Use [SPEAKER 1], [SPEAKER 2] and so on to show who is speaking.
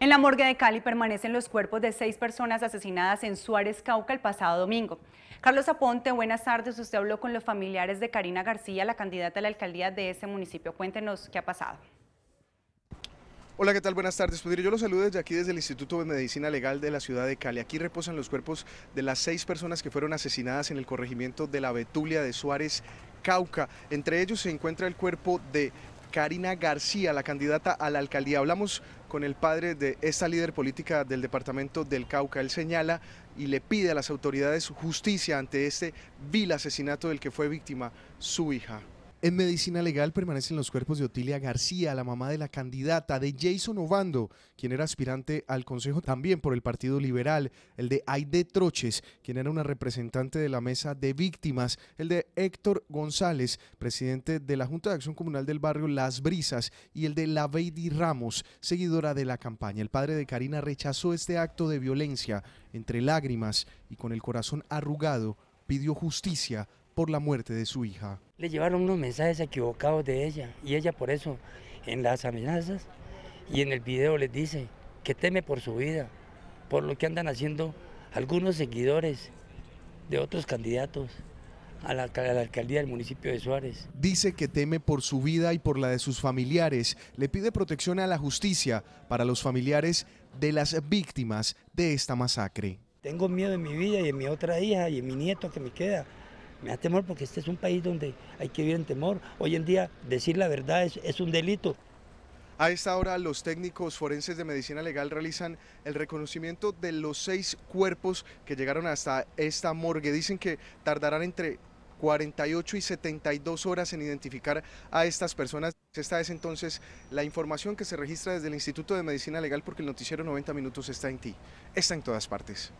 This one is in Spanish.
[SPEAKER 1] En la morgue de Cali permanecen los cuerpos de seis personas asesinadas en Suárez, Cauca, el pasado domingo. Carlos Aponte, buenas tardes. Usted habló con los familiares de Karina García, la candidata a la alcaldía de ese municipio. Cuéntenos qué ha pasado.
[SPEAKER 2] Hola, ¿qué tal? Buenas tardes. Pudir yo los saludo desde aquí, desde el Instituto de Medicina Legal de la ciudad de Cali. Aquí reposan los cuerpos de las seis personas que fueron asesinadas en el corregimiento de la Betulia de Suárez, Cauca. Entre ellos se encuentra el cuerpo de Karina García, la candidata a la alcaldía. Hablamos con el padre de esta líder política del departamento del Cauca. Él señala y le pide a las autoridades justicia ante este vil asesinato del que fue víctima su hija. En medicina legal permanecen los cuerpos de Otilia García, la mamá de la candidata, de Jason Obando, quien era aspirante al Consejo también por el Partido Liberal, el de Aide Troches, quien era una representante de la Mesa de Víctimas, el de Héctor González, presidente de la Junta de Acción Comunal del barrio Las Brisas, y el de Laveidi Ramos, seguidora de la campaña. El padre de Karina rechazó este acto de violencia entre lágrimas y con el corazón arrugado pidió justicia por la muerte de su hija.
[SPEAKER 1] Le llevaron unos mensajes equivocados de ella y ella por eso en las amenazas y en el video les dice que teme por su vida, por lo que andan haciendo algunos seguidores de otros candidatos. A la, a la, alcaldía del municipio de Suárez.
[SPEAKER 2] Dice que teme por su vida y por la de sus familiares. Le pide protección a la justicia para los familiares de las víctimas de esta masacre.
[SPEAKER 1] Tengo miedo en mi vida y en mi otra hija y en mi nieto que me queda. Me da temor porque este es un país donde hay que vivir en temor. Hoy en día decir la verdad es, un delito.
[SPEAKER 2] A esta hora los técnicos forenses de medicina legal realizan el reconocimiento de los seis cuerpos que llegaron hasta esta morgue. Dicen que tardarán entre 48 y 72 horas en identificar a estas personas. Esta es entonces la información que se registra desde el Instituto de Medicina Legal porque el noticiero 90 Minutos está en ti, está en todas partes.